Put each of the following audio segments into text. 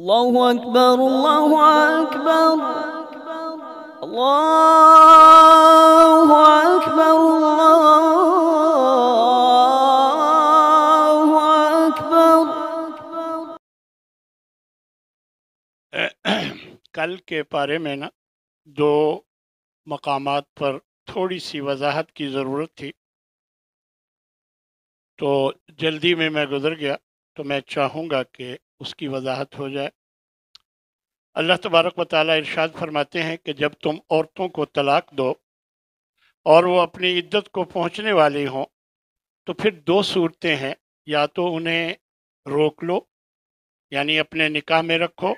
الله أكبر الله أكبر الله أكبر الله أكبر कल के बारे में ना दो मकामात पर थोड़ी सी वजाहत की ज़रूरत थी तो जल्दी में मैं गुजर गया तो मैं चाहूँगा कि उसकी वजाहत हो जाए अल्लाह तबारक व ताली इरशाद फरमाते हैं कि जब तुम औरतों को तलाक दो और वो अपनी इद्दत को पहुंचने वाली हों तो फिर दो सूरतें हैं या तो उन्हें रोक लो यानी अपने निकाह में रखो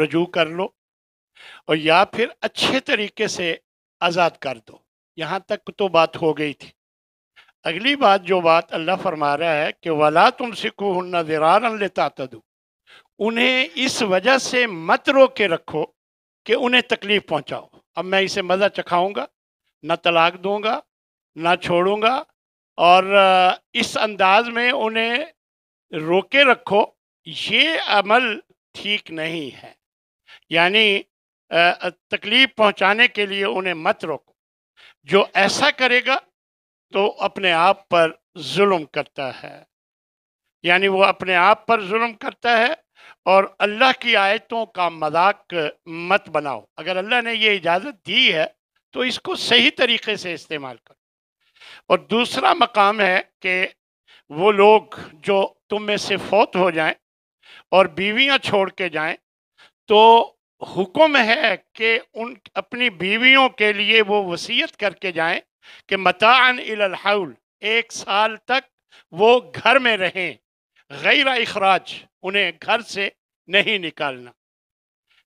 रजू कर लो और या फिर अच्छे तरीके से आज़ाद कर दो यहाँ तक तो बात हो गई थी अगली बात जो बात अल्लाह फरमा रहा है कि वला तुम सिकू हन्ना जरार लेता उन्हें इस वजह से मत रोक के रखो कि उन्हें तकलीफ पहुंचाओ अब मैं इसे मज़ा चखाऊंगा ना तलाक दूंगा ना छोड़ूंगा और इस अंदाज में उन्हें रोके रखो ये अमल ठीक नहीं है यानी तकलीफ पहुंचाने के लिए उन्हें मत रोको जो ऐसा करेगा तो अपने आप पर जुल्म करता है यानी वो अपने आप पर जुल्म करता है और अल्लाह की आयतों का मजाक मत बनाओ अगर अल्लाह ने ये इजाज़त दी है तो इसको सही तरीके से इस्तेमाल करो और दूसरा मकाम है कि वो लोग जो तुम में से फौत हो जाएं और बीवियां छोड़ के जाएं तो हुक्म है कि उन अपनी बीवियों के लिए वो वसीयत करके जाएं कि मतान इलहाउल एक साल तक वो घर में रहें गैरा अखराज उन्हें घर से नहीं निकालना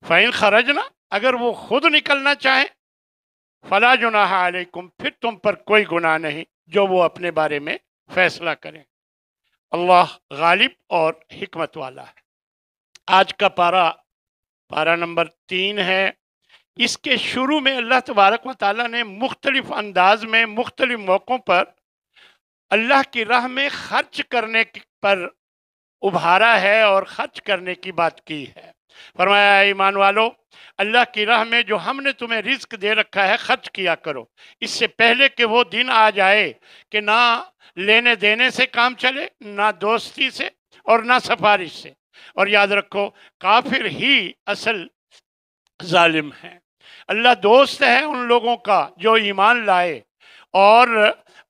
फ़ैन खरजना अगर वो खुद निकलना चाहे फला जनाकुम फिर तुम पर कोई गुनाह नहीं जो वो अपने बारे में फैसला करें अल्लाह गालिब और हमत वाला है आज का पारा पारा नंबर तीन है इसके शुरू में अल्लाह तबारक व ने मुख्तलिफ अंदाज में मुख्तलिफ मौक़ों पर अल्लाह की राह में खर्च करने पर उभारा है और खर्च करने की बात की है फरमाया ईमान वालों अल्लाह की राह में जो हमने तुम्हें रिस्क दे रखा है खर्च किया करो इससे पहले कि वो दिन आ जाए कि ना लेने देने से काम चले ना दोस्ती से और ना सिफारिश से और याद रखो काफिर ही असल जालिम है अल्लाह दोस्त है उन लोगों का जो ईमान लाए और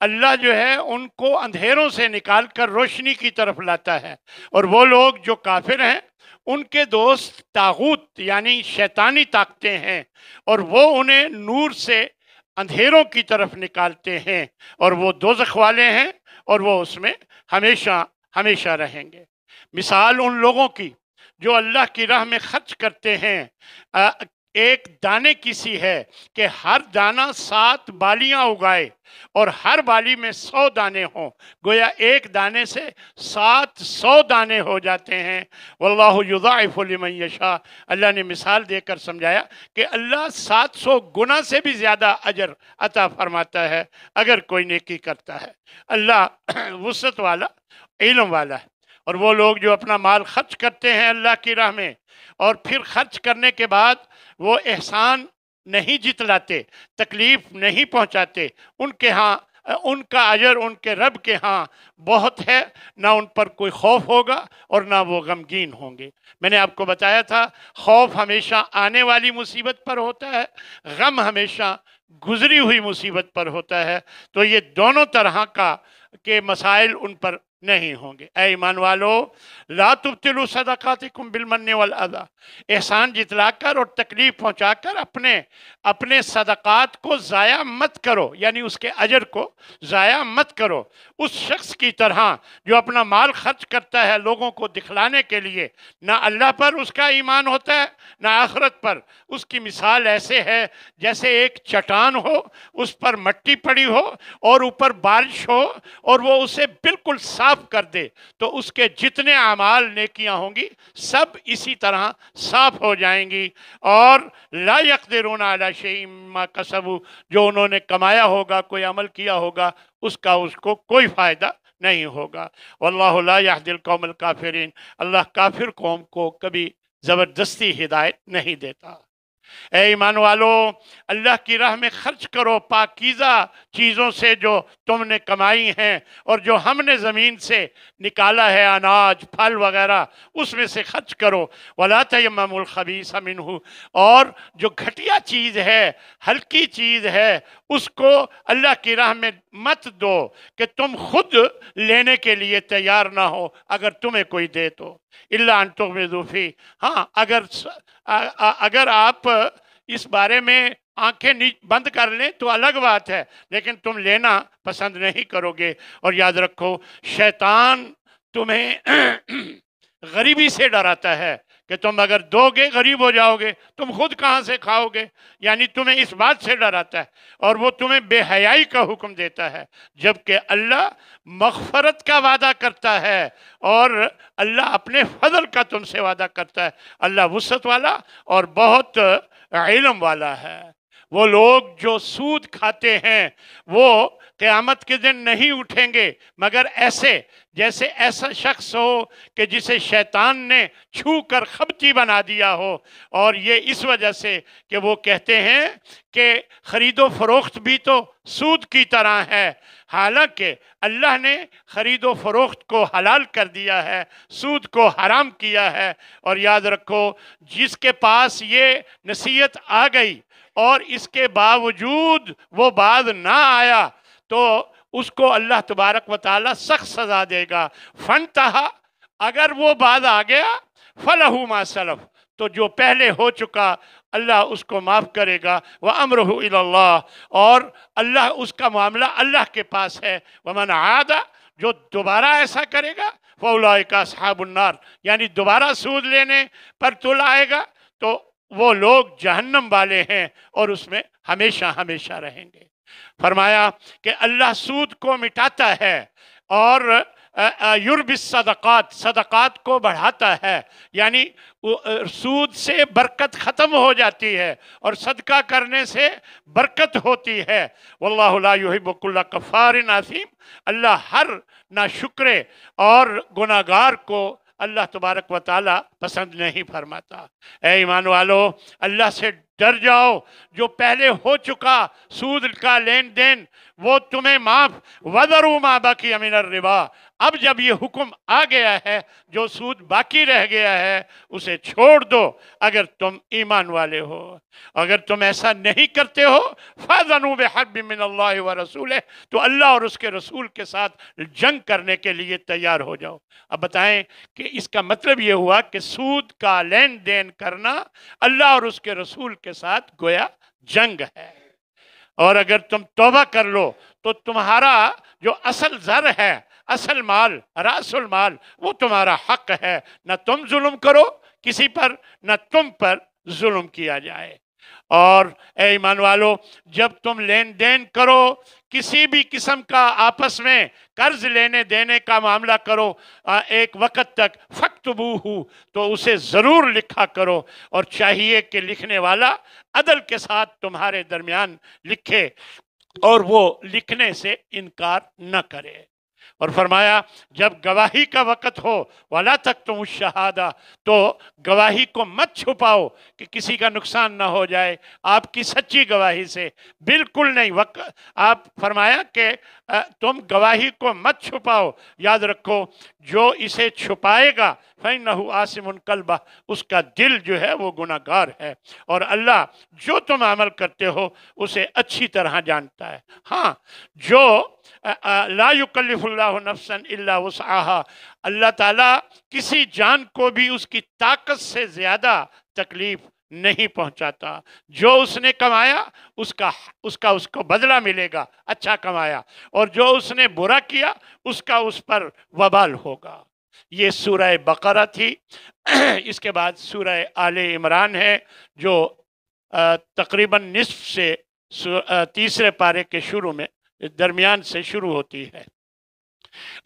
अल्लाह जो है उनको अंधेरों से निकाल कर रोशनी की तरफ लाता है और वो लोग जो काफिर हैं उनके दोस्त तागूत यानी शैतानी ताकते हैं और वो उन्हें नूर से अंधेरों की तरफ निकालते हैं और वो दो वाले हैं और वो उसमें हमेशा हमेशा रहेंगे मिसाल उन लोगों की जो अल्लाह की राह में खर्च करते हैं एक दाने की सी है कि हर दाना सात बालियां उगाए और हर बाली में सौ दाने हों गोया एक दाने से सात सौ दाने हो जाते हैं वल्लाफ़ुलमैशा अल्लाह ने मिसाल देकर समझाया कि अल्लाह सात सौ गुना से भी ज़्यादा अजर अता फरमाता है अगर कोई नेकी करता है अल्लाह वसत वाला इलम वाला है और वो लोग जो अपना माल खर्च करते हैं अल्लाह की राह में और फिर खर्च करने के बाद वो एहसान नहीं जितलाते तकलीफ नहीं पहुंचाते उनके यहाँ उनका अजर उनके रब के यहाँ बहुत है ना उन पर कोई खौफ होगा और ना वो गमगीन होंगे मैंने आपको बताया था खौफ हमेशा आने वाली मुसीबत पर होता है गम हमेशा गुजरी हुई मुसीबत पर होता है तो ये दोनों तरह का के मसाइल उन पर नहीं होंगे ऐ ईमान वालो ला तुब तिलु सदाकत बिलमन वाल अदा एहसान जितलाकर और तकलीफ पहुंचाकर अपने अपने सदक़ात को ज़ाया मत करो यानी उसके अजर को ज़ाया मत करो उस शख्स की तरह जो अपना माल खर्च करता है लोगों को दिखलाने के लिए ना अल्लाह पर उसका ईमान होता है ना आखरत पर उसकी मिसाल ऐसे है जैसे एक चटान हो उस पर मट्टी पड़ी हो और ऊपर बारिश हो और वो उसे बिल्कुल साफ साफ कर दे तो उसके जितने अमाल नेकियां होंगी सब इसी तरह साफ हो जाएंगी और लायक देरोना अला शईमा कसब जो उन्होंने कमाया होगा कोई अमल किया होगा उसका उसको कोई फ़ायदा नहीं होगा वल्ला दिल कौमल काफिरीन अल्लाह काफिर कौम को कभी ज़बरदस्ती हिदायत नहीं देता ए ईमान वालो अल्लाह की राह में खर्च करो पाकिज़ा चीज़ों से जो तुमने कमाई हैं और जो हमने ज़मीन से निकाला है अनाज फल वगैरह उसमें से खर्च करो वाला तयमल खबीस मिन और जो घटिया चीज़ है हल्की चीज़ है उसको अल्लाह की राह में मत दो कि तुम खुद लेने के लिए तैयार ना हो अगर तुम्हें कोई दे तो इल्ला अनतुम हाँ अगर अगर आप इस बारे में आंखें बंद कर लें तो अलग बात है लेकिन तुम लेना पसंद नहीं करोगे और याद रखो शैतान तुम्हें गरीबी से डराता है कि तुम अगर दोगे गरीब हो जाओगे तुम खुद कहाँ से खाओगे यानी तुम्हें इस बात से डराता है और वो तुम्हें बेहयाई का हुक्म देता है जबकि अल्लाह मगफरत का वादा करता है और अल्लाह अपने फजल का तुमसे वादा करता है अल्लाह वसत वाला और बहुत इलम वाला है वो लोग जो सूद खाते हैं वो क़यामत के दिन नहीं उठेंगे मगर ऐसे जैसे ऐसा शख्स हो कि जिसे शैतान ने छू कर खपची बना दिया हो और ये इस वजह से कि वो कहते हैं कि ख़रीदो फरोख्त भी तो सूद की तरह है हालांकि अल्लाह ने ख़रीदो फरोख्त को हलाल कर दिया है सूद को हराम किया है और याद रखो जिसके पास ये नसीहत आ गई और इसके बावजूद वो बाद ना आया तो उसको अल्लाह तबारक व ताली सख्त सज़ा देगा फन तहा अगर वो बाद आ गया फलहू मासलफ़ तो जो पहले हो चुका अल्लाह उसको माफ़ करेगा वह अमरह और अल्लाह उसका मामला अल्लाह के पास है वमन आदा जो दोबारा ऐसा करेगा फौलाए का साहबुन्नार यानी दोबारा सूद लेने पर तुल आएगा तो वो लोग जहन्नम वाले हैं और उसमें हमेशा हमेशा रहेंगे फरमाया कि अल्लाह सूद को मिटाता है और युरबिस सदक़ात सदक़ात को बढ़ाता है यानी सूद से बरकत ख़त्म हो जाती है और सदका करने से बरकत होती है वल्लाबकुल्ला कफ़ार नासिम अल्लाह हर ना शुक्र और गुनागार को अल्लाह तबारक व पसंद नहीं फरमाता ए ईमान वालो अल्लाह से डर जाओ जो पहले हो चुका सूद का लेन देन वो तुम्हें माफ वजरू मा बाकी अमीन रिबा अब जब ये हुक्म आ गया है जो सूद बाकी रह गया है उसे छोड़ दो अगर तुम ईमान वाले हो अगर तुम ऐसा नहीं करते हो फ़ानूब हरब मिन अल्लाह व रसूल है तो अल्लाह और उसके रसूल के साथ जंग करने के लिए तैयार हो जाओ अब बताएं कि इसका मतलब ये हुआ कि सूद का लेन देन करना अल्लाह और उसके रसूल के साथ गोया जंग है और अगर तुम तोबा कर लो तो तुम्हारा जो असल जर है असल माल रसुल माल वो तुम्हारा हक है ना तुम जुल्म करो किसी पर ना तुम पर जुल्म किया जाए और ऐमान ईमान वालों जब तुम लेन देन करो किसी भी किस्म का आपस में कर्ज लेने देने का मामला करो एक वक्त तक फक्तबू हो तो उसे ज़रूर लिखा करो और चाहिए कि लिखने वाला अदल के साथ तुम्हारे दरमियान लिखे और वो लिखने से इनकार न करे और फरमाया जब गवाही का वक़्त हो वाला तक तुम शहादा तो गवाही को मत छुपाओ कि किसी का नुकसान ना हो जाए आपकी सच्ची गवाही से बिल्कुल नहीं वक आप फरमाया कि तुम गवाही को मत छुपाओ याद रखो जो इसे छुपाएगा फ़ैन आसिम कलबा उसका दिल जो है वो गुनागार है और अल्लाह जो तुम अमल करते हो उसे अच्छी तरह जानता है हाँ जो लाकल्ला नफसन वसाहा अल्लाह ताला किसी जान को भी उसकी ताकत से ज़्यादा तकलीफ़ नहीं पहुंचाता जो उसने कमाया उसका उसका उसको बदला मिलेगा अच्छा कमाया और जो उसने बुरा किया उसका उस पर वबाल होगा ये सूरह बकरा थी इसके बाद सूरह आले इमरान है जो तकरीबन निसफ से तीसरे पारे के शुरू में दरमियान से शुरू होती है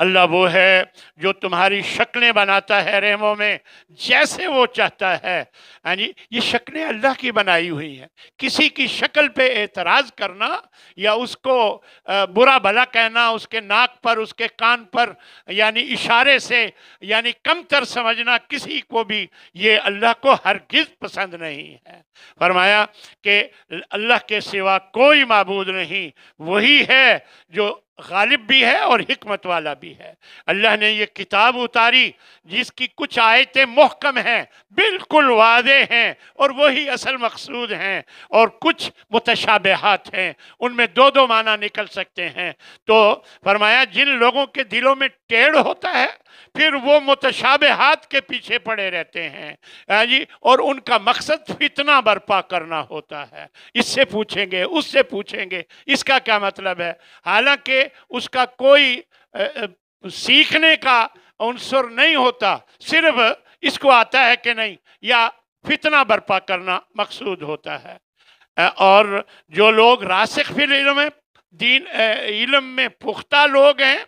अल्लाह वो है जो तुम्हारी शक्लें बनाता है रहमों में जैसे वो चाहता है हाँ जी ये शक्लें अल्लाह की बनाई हुई हैं किसी की शक्ल पे एतराज़ करना या उसको बुरा भला कहना उसके नाक पर उसके कान पर यानी इशारे से यानी कमतर समझना किसी को भी ये अल्लाह को हरगिज़ पसंद नहीं है फरमाया कि अल्लाह के सिवा कोई मबूद नहीं वही है जो गालिब भी है और हमत वाला भी है अल्लाह ने यह किताब उतारी जिसकी कुछ आयतें महकम हैं बिल्कुल वादे हैं और वही असल मकसूद हैं और कुछ मुतशाबहत हैं उनमें दो दो माना निकल सकते हैं तो फरमाया जिन लोगों के दिलों में टेढ़ होता है फिर वो मुतशाबहत के पीछे पड़े रहते हैं हाँ जी और उनका मकसद फितना बर्पा करना होता है इससे पूछेंगे उससे पूछेंगे इसका क्या मतलब है हालांकि उसका कोई सीखने का अंसर नहीं होता सिर्फ इसको आता है कि नहीं या फितना बर्पा करना मकसूद होता है और जो लोग रासिक फिल्म में दीन इलम में पुख्ता लोग हैं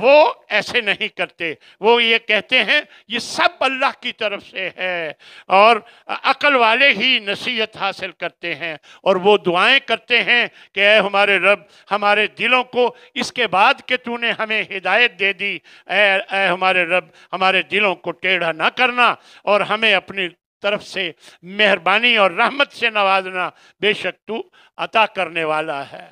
वो ऐसे नहीं करते वो ये कहते हैं ये सब अल्लाह की तरफ से है और अकल वाले ही नसीहत हासिल करते हैं और वो दुआएं करते हैं कि हमारे रब हमारे दिलों को इसके बाद कि तूने हमें हिदायत दे दी अः हमारे रब हमारे दिलों को टेढ़ा ना करना और हमें अपनी तरफ से मेहरबानी और रहमत से नवाजना बेशक तू अता करने वाला है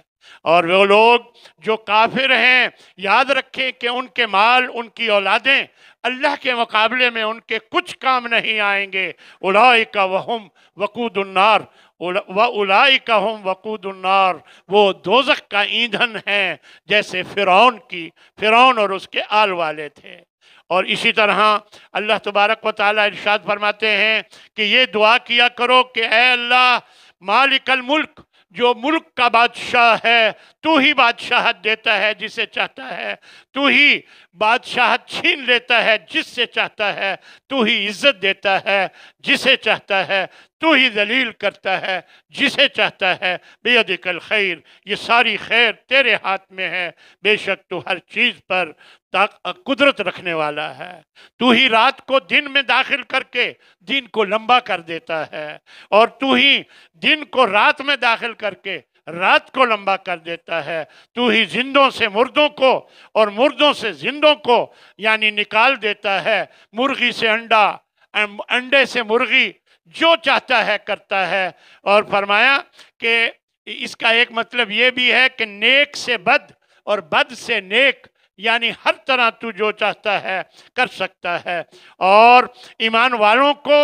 और वो लोग जो काफिर हैं याद रखें कि उनके माल उनकी औलादें अल्लाह के मुकाबले में उनके कुछ काम नहीं आएंगे उलाई का वहम वकूदन्नार व उलाई का हम वकूदन्नार वो दोजक का ईंधन है जैसे फ़िरौन की फ़िरौन और उसके आल वाले थे और इसी तरह अल्लाह तबारक व ताली इर्शाद फरमाते हैं कि ये दुआ किया करो कि अल्लाह मालिकल मुल्क जो मुल्क का बादशाह है तू ही बादशाह देता है जिसे चाहता है तू ही बादशाह छीन लेता है जिससे चाहता है तू ही इज्जत देता है जिसे चाहता है तू ही दलील करता है जिसे चाहता है बेअदिकल खैर ये सारी खैर तेरे हाथ में है बेशक तू हर चीज़ पर ताक कुदरत रखने वाला है तू ही रात को दिन में दाखिल करके दिन को लंबा कर देता है और तू ही दिन को रात में दाखिल करके रात को लंबा कर देता है तू ही जिंदों से मुर्दों को और मुर्दों से जिंदों को यानी निकाल देता है मुर्गी से अंडा अं, अंडे से मुर्गी जो चाहता है करता है और फरमाया कि इसका एक मतलब ये भी है कि नेक से बद और बद से नेक यानी हर तरह तू जो चाहता है कर सकता है और ईमान वालों को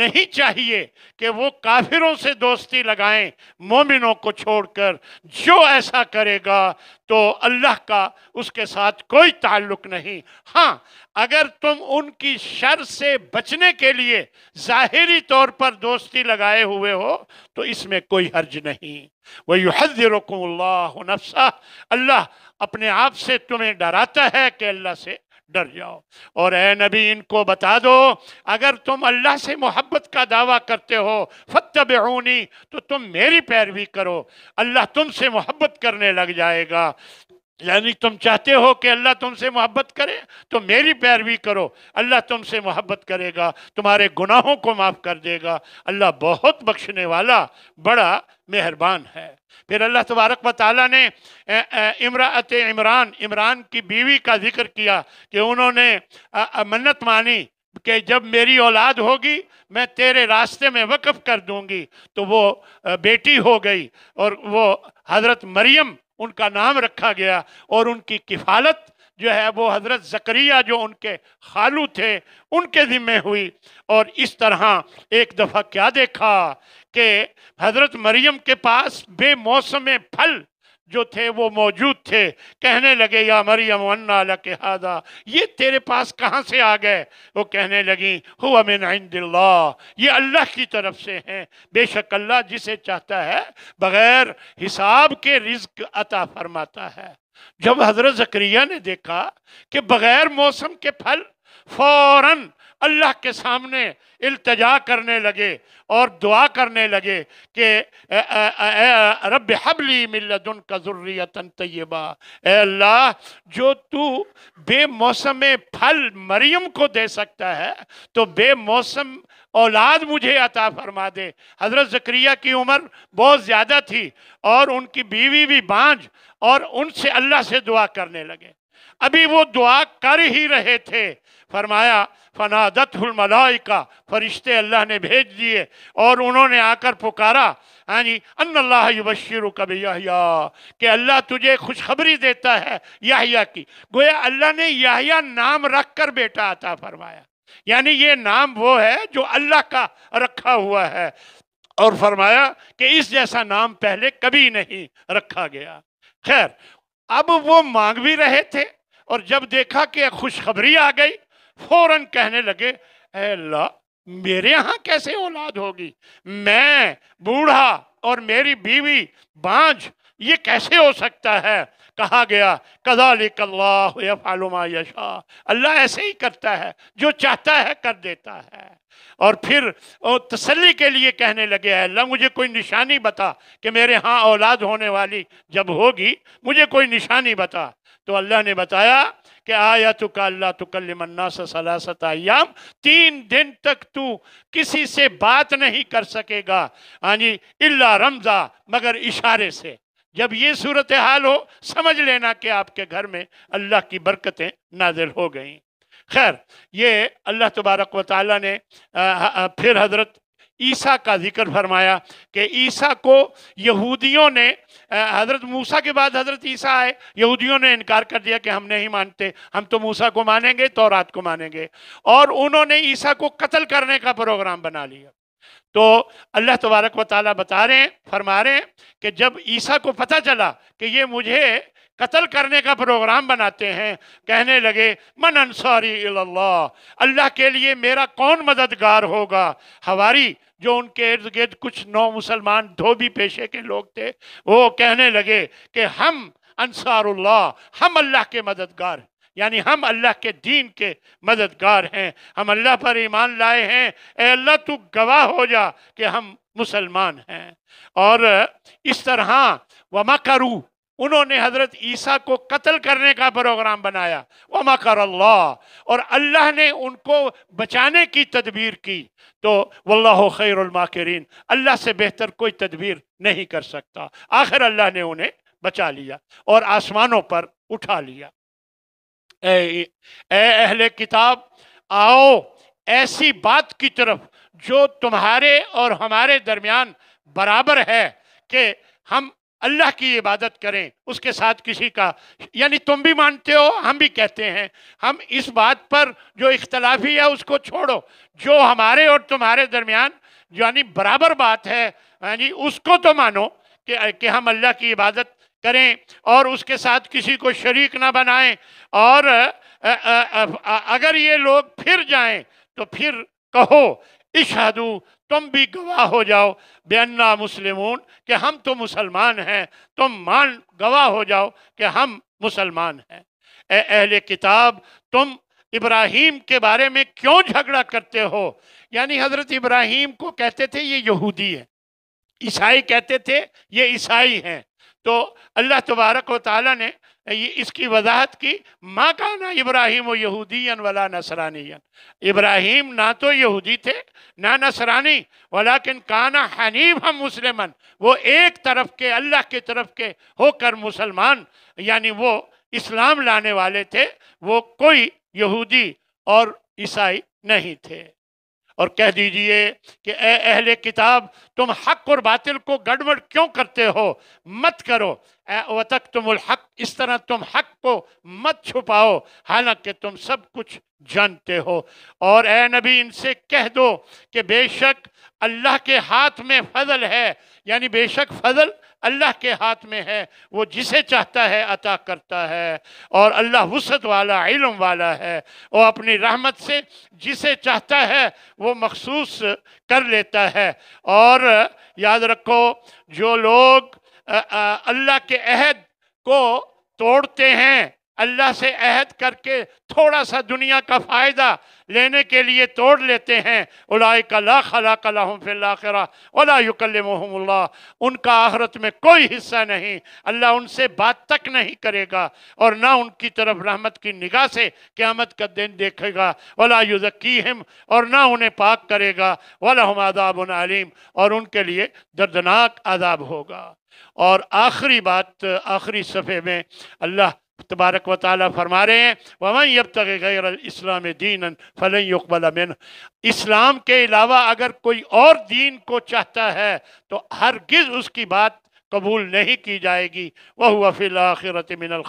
नहीं चाहिए कि वो काफिरों से दोस्ती लगाएं मोमिनों को छोड़कर जो ऐसा करेगा तो अल्लाह का उसके साथ कोई ताल्लुक नहीं हाँ अगर तुम उनकी शर से बचने के लिए जाहिरी तौर पर दोस्ती लगाए हुए हो तो इसमें कोई हर्ज नहीं वही हजरकुम्ला अल्लाह अपने आप से तुम्हें डराता है कि अल्लाह से डर जाओ और ए नबी इनको बता दो अगर तुम अल्लाह से मोहब्बत का दावा करते हो बेहूनी तो तुम मेरी पैरवी करो अल्लाह तुमसे मोहब्बत करने लग जाएगा यानी तुम चाहते हो कि अल्लाह तुमसे मोहब्बत करे तो मेरी पैरवी करो अल्लाह तुमसे मोहब्बत करेगा तुम्हारे गुनाहों को माफ़ कर देगा अल्लाह बहुत बख्शने वाला बड़ा मेहरबान है फिर अल्लाह तबारक व ने इमरात इमरान इमरान की बीवी का जिक्र किया कि उन्होंने मन्नत मानी कि जब मेरी औलाद होगी मैं तेरे रास्ते में वक़ कर दूँगी तो वो बेटी हो गई और वो हज़रत मरियम उनका नाम रखा गया और उनकी किफालत जो है वो हज़रत जकरिया जो उनके खालू थे उनके ज़िम्मे हुई और इस तरह एक दफ़ा क्या देखा कि हज़रत मरियम के पास बेमौसम फल जो थे वो मौजूद थे कहने लगे या मरियम वन्ना हादा ये तेरे पास कहाँ से आ गए वो कहने लगी हुआ मिन दिल्ला ये अल्लाह की तरफ से हैं बेशक अल्लाह जिसे चाहता है बग़ैर हिसाब के रिज्क अता फरमाता है जब हज़रत जक्रिया ने देखा कि बग़ैर मौसम के फल फौरन अल्लाह के सामने इल्तजा करने लगे और दुआ करने लगे कि रब हबली मिल्लदन का ज़ुर्रियतन तय्यबा अल्लाह जो तू बेमौसम फल मरियम को दे सकता है तो बेमौसम औलाद मुझे अता फरमा दे हज़रत ज़क्रिया की उम्र बहुत ज़्यादा थी और उनकी बीवी भी बांझ और उनसे अल्लाह से दुआ करने लगे अभी वो दुआ कर ही रहे थे फरमाया फनादत का फरिश्ते अल्लाह ने भेज दिए और उन्होंने आकर पुकारा हाँ जी अल्लाह बशर कभी याहिया कि अल्लाह तुझे खुशखबरी देता है याहिया की गोया अल्लाह ने याहिया नाम रख कर बेटा आता फरमाया यानी ये नाम वो है जो अल्लाह का रखा हुआ है और फरमाया कि इस जैसा नाम पहले कभी नहीं रखा गया खैर अब वो मांग भी रहे थे और जब देखा कि खुशखबरी आ गई फौरन कहने लगे अल्लाह मेरे यहाँ कैसे औलाद होगी मैं बूढ़ा और मेरी बीवी बांझ ये कैसे हो सकता है कहा गया कदालिक अल्लाह यशा अल्लाह ऐसे ही करता है जो चाहता है कर देता है और फिर तसली के लिए कहने लगे अल्लाह मुझे कोई निशानी बता कि मेरे यहाँ औलाद होने वाली जब होगी मुझे कोई निशानी बता तो अल्लाह ने बताया कि आया तो अल्लाह तो सलासत आयाम तीन दिन तक तू किसी से बात नहीं कर सकेगा हाँ जी इल्ला रमज़ा मगर इशारे से जब ये सूरत हाल हो समझ लेना कि आपके घर में अल्लाह की बरकतें नाजिल हो गई खैर ये अल्लाह तबारक व ने आ, आ, फिर हजरत ईसा का जिक्र फरमाया कि ईसा को यहूदियों ने हज़रत मूसा के बाद हज़रत ईसा आए यहूदियों ने इनकार कर दिया कि हम नहीं मानते हम तो मूसा को मानेंगे तो रात को मानेंगे और उन्होंने ईसा को कत्ल करने का प्रोग्राम बना लिया तो अल्लाह तबारक व ताल बता रहे हैं फरमा रहे हैं कि जब ईसा को पता चला कि ये मुझे कत्ल करने का प्रोग्राम बनाते हैं कहने लगे मन अनसारी अल्लाह अल्लाह के लिए मेरा कौन मददगार होगा हवारी जो उनके इर्द गिर्द कुछ नौ मुसलमान धोबी पेशे के लोग थे वो कहने लगे कि हम अंसारुल्लाह हम अल्लाह के मददगार यानी हम अल्लाह के दीन के मददगार हैं हम अल्लाह पर ईमान लाए हैं ए अल्लाह तू गवाह हो जा कि हम मुसलमान हैं और इस तरह व मकरू उन्होंने हज़रत ईसा को कत्ल करने का प्रोग्राम बनाया व मकर अल्लाह और अल्लाह ने उनको बचाने की तदबीर की तो वल्ल खैरमाकरीन अल्लाह से बेहतर कोई तदबीर नहीं कर सकता आखिर अल्लाह ने उन्हें बचा लिया और आसमानों पर उठा लिया ए अहले किताब आओ ऐसी बात की तरफ जो तुम्हारे और हमारे दरमियान बराबर है कि हम अल्लाह की इबादत करें उसके साथ किसी का यानी तुम भी मानते हो हम भी कहते हैं हम इस बात पर जो इख्तलाफी है उसको छोड़ो जो हमारे और तुम्हारे दरमियान यानी बराबर बात है यानी उसको तो मानो कि, कि हम अल्लाह की इबादत करें और उसके साथ किसी को शरीक ना बनाएं और अगर ये लोग फिर जाएं तो फिर कहो इशहदू तुम भी गवाह हो जाओ बेन्ना मुस्लिमून कि हम तो मुसलमान हैं तुम मान गवाह हो जाओ कि हम मुसलमान हैं ए अहले किताब तुम इब्राहिम के बारे में क्यों झगड़ा करते हो यानी हज़रत इब्राहिम को कहते थे ये यहूदी है ईसाई कहते थे ये ईसाई हैं तो अल्लाह तबारक व ने ये इसकी वजाहत की माँ का ना इब्राहिम यहूदीन वला नसरानी इब्राहिम ना तो यहूदी थे ना नसरानी वलाकिन काना हनीफ हम मुसलमन वो एक तरफ के अल्लाह के तरफ के होकर मुसलमान यानी वो इस्लाम लाने वाले थे वो कोई यहूदी और ईसाई नहीं थे और कह दीजिए कि ए अहले किताब तुम हक और बातिल को गड़बड़ क्यों करते हो मत करो ए वतक तुम हक इस तरह तुम हक को मत छुपाओ हालांकि तुम सब कुछ जानते हो और ए नबी इनसे कह दो कि बेशक अल्लाह के हाथ में फजल है यानी बेशक फजल अल्लाह के हाथ में है वो जिसे चाहता है अता करता है और अल्लाह वसत वाला इलम वाला है वो अपनी रहमत से जिसे चाहता है वो मखसूस कर लेता है और याद रखो जो लोग अल्लाह के अहद को तोड़ते हैं अल्लाह से अहद करके थोड़ा सा दुनिया का फ़ायदा लेने के लिए तोड़ लेते हैं उलाय कला खला कलाम उनका आहरत में कोई हिस्सा नहीं अल्लाह उनसे बात तक नहीं करेगा और ना उनकी तरफ रहमत की निगाह से क़्यामत का दिन देखेगा वला हिम और ना उन्हें पाक करेगा वला हम आदाब और उनके लिए दर्दनाक आदाब होगा और आखिरी बात आखिरी सफ़े में अल्लाह तबारक व फरमा रहे हैं वमन यब तक गैर इस्लाम दीन फ़लन यकबल इस्लाम के अलावा अगर कोई और दीन को चाहता है तो हरगिज़ उसकी बात कबूल नहीं की जाएगी वह हुआ फिल आखिरत मिनल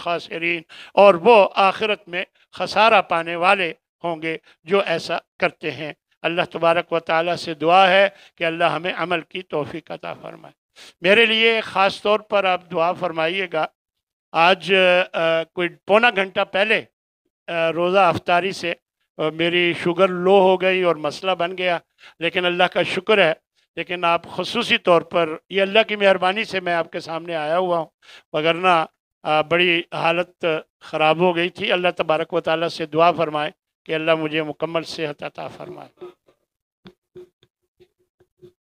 और वो आखिरत में खसारा पाने वाले होंगे जो ऐसा करते हैं अल्लाह तबारक व ताली से दुआ है कि अल्लाह हमें अमल की तोहफ़ी अता फ़रमाए मेरे लिए ख़ास तौर पर आप दुआ फरमाइएगा आज आ, कोई पौना घंटा पहले रोज़ा अफ्तारी से मेरी शुगर लो हो गई और मसला बन गया लेकिन अल्लाह का शुक्र है लेकिन आप खसूस तौर पर यह अल्लाह की मेहरबानी से मैं आपके सामने आया हुआ हूँ वगरना बड़ी हालत ख़राब हो गई थी अल्लाह तबारक व ताली से दुआ फरमाए कि अल्लाह मुझे मुकम्मल सेहत अता फरमाए